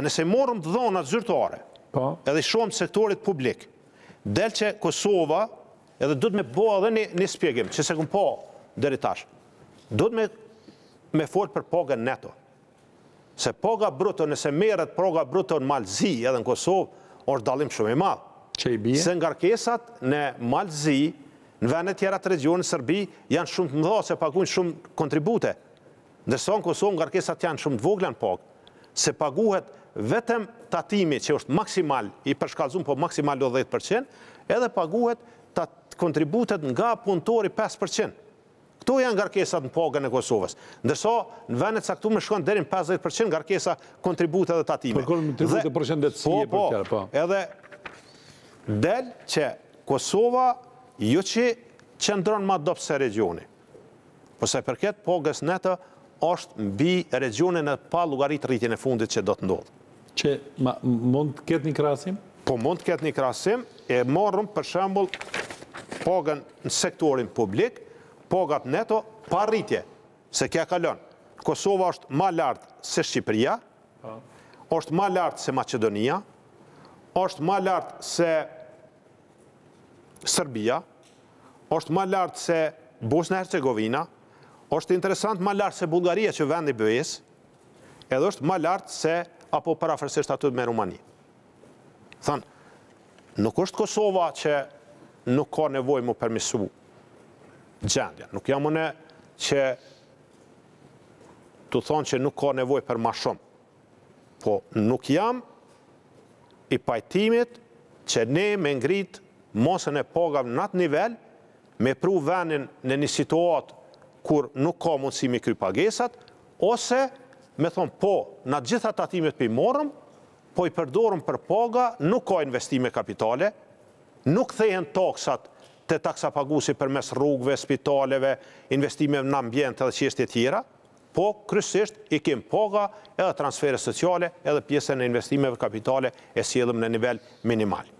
Dhe nëse morëm të dhonat zyrtare, po. edhe shumë sektorit publik, del që Kosova, edhe du të me bo dhe një spjegim, që se këmë po, dheri tash, du të me folë për poga neto. Se poga bruto, nëse merët poga bruto në Malzi, edhe në Kosovë, është dalim shumë i madhë. Që i bje? Se nga rkesat në Malzi, në vene tjera të regionë në Sërbi, janë shumë të mdha, se pagun shumë kontribute. Ndërso në Kosovë, nga rkesat janë shumë të në pogë. Se paguhet vetëm tatimi që është maksimal i përshkallzum, po maksimal 10%, edhe paguhet të kontributet nga punëtori 5%. Këto janë nga rkesat në pagën e Kosovës, ndërsa në venet saktume shkonë dherin 50% nga rkesat kontributet dhe tatime. Për kontributet po. Po, po, edhe del që Kosova, ju jo që qëndronë ma do përse regioni, përse po përket pagës netë është mbi regionin e pa lugarit rritin e fundit që do të ndodhë që mund të ketë një krasim? Po mund të ketë një krasim e marrëm për shembol pagën në sektorin publik, pagat neto pa rritje se kja kalon. Kosova është ma lartë se Shqipëria, po. është ma lartë se Macedonia, është ma lartë se Serbia, është ma lartë se Bosna Hercegovina, është interesant ma lartë se Bulgaria që vendi bëjës, edhe është ma lartë se apo parafërsisht aty me Rumani. Thënë, nuk është Kosova që nuk ka nevoj më përmisu gjendja. Nuk jam mëne që të thonë që nuk ka nevoj për ma shumë. Po nuk jam i pajtimit që ne me ngrit mosën e pogav në atë nivel, me pru venin në një situatë kur nuk ka mundësi me pagesat, ose me thonë po, në gjitha tatimet për i morëm, po i përdorëm për poga, nuk ka investime kapitale, nuk thejen taksat të taksa pagusi për mes rrugve, spitaleve, investime në ambjent dhe qështje tjera, po kryësisht i kem poga edhe transfere sociale edhe pjesën e investimeve kapitale e sjedhëm në nivel minimal.